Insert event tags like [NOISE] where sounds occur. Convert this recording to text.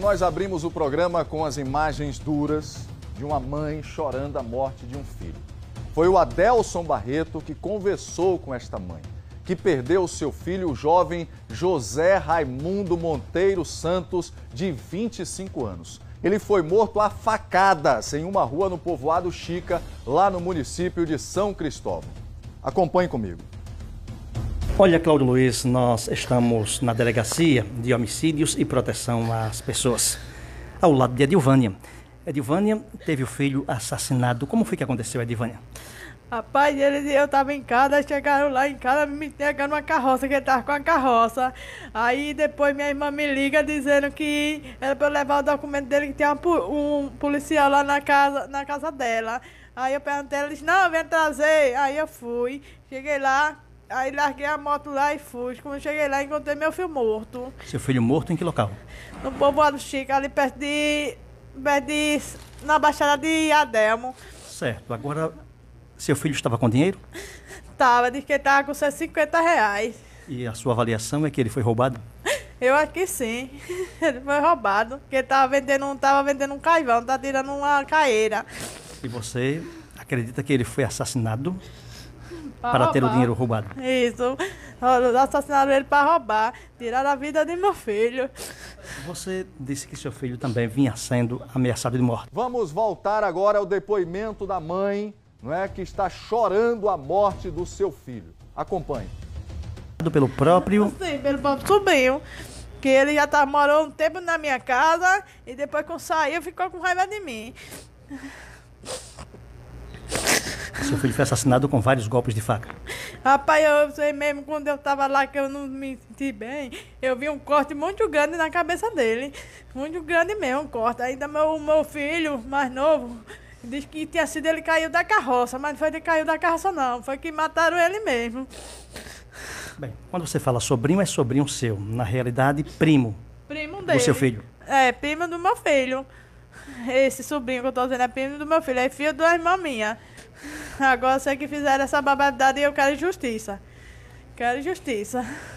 nós abrimos o programa com as imagens duras de uma mãe chorando a morte de um filho. Foi o Adelson Barreto que conversou com esta mãe, que perdeu seu filho, o jovem José Raimundo Monteiro Santos, de 25 anos. Ele foi morto a facadas em uma rua no povoado Chica, lá no município de São Cristóvão. Acompanhe comigo. Olha, Cláudio Luiz, nós estamos na Delegacia de Homicídios e Proteção às Pessoas, ao lado de Edilvânia. Edilvânia teve o filho assassinado. Como foi que aconteceu, Edilvânia? Rapaz, ele, eu estava em casa, chegaram lá em casa, me entregaram uma carroça, que ele estava com a carroça. Aí depois minha irmã me liga dizendo que era para eu levar o documento dele, que tem um, um policial lá na casa, na casa dela. Aí eu perguntei, ela disse, não, vem trazer. Aí eu fui, cheguei lá, Aí larguei a moto lá e fui. Quando cheguei lá, encontrei meu filho morto. Seu filho morto em que local? No povoado Chica, ali perto de. perto de na Baixada de Adelmo. Certo. Agora, seu filho estava com dinheiro? Tava, disse que estava com 150 reais. E a sua avaliação é que ele foi roubado? Eu acho que sim. [LAUGHS] Ele foi roubado. Porque estava vendendo, tava vendendo um caivão, tá tirando uma caeira. E você acredita que ele foi assassinado? para roubar. ter o dinheiro roubado. Isso. Assassinaram ele para roubar, tirar a vida de meu filho. Você disse que seu filho também vinha sendo ameaçado de morte. Vamos voltar agora ao depoimento da mãe, não é, que está chorando a morte do seu filho. Acompanhe. Pelo próprio. Sim, pelo próprio sobrinho que ele já tá, morou um tempo na minha casa e depois que eu saí ficou com raiva de mim. Seu filho foi assassinado com vários golpes de faca. Rapaz, eu sei mesmo quando eu tava lá que eu não me senti bem. Eu vi um corte muito grande na cabeça dele. Muito grande mesmo, um corte. Ainda meu, meu filho mais novo. disse que tinha sido ele caiu da carroça, mas não foi ele caiu da carroça, não. Foi que mataram ele mesmo. Bem, quando você fala sobrinho, é sobrinho seu. Na realidade, primo. Primo dele. Do seu filho. É, primo do meu filho. Esse sobrinho que eu tô dizendo é primo do meu filho. É filho de uma irmã minha. Agora sei é que fizeram essa barbaridade e eu quero justiça. Quero justiça.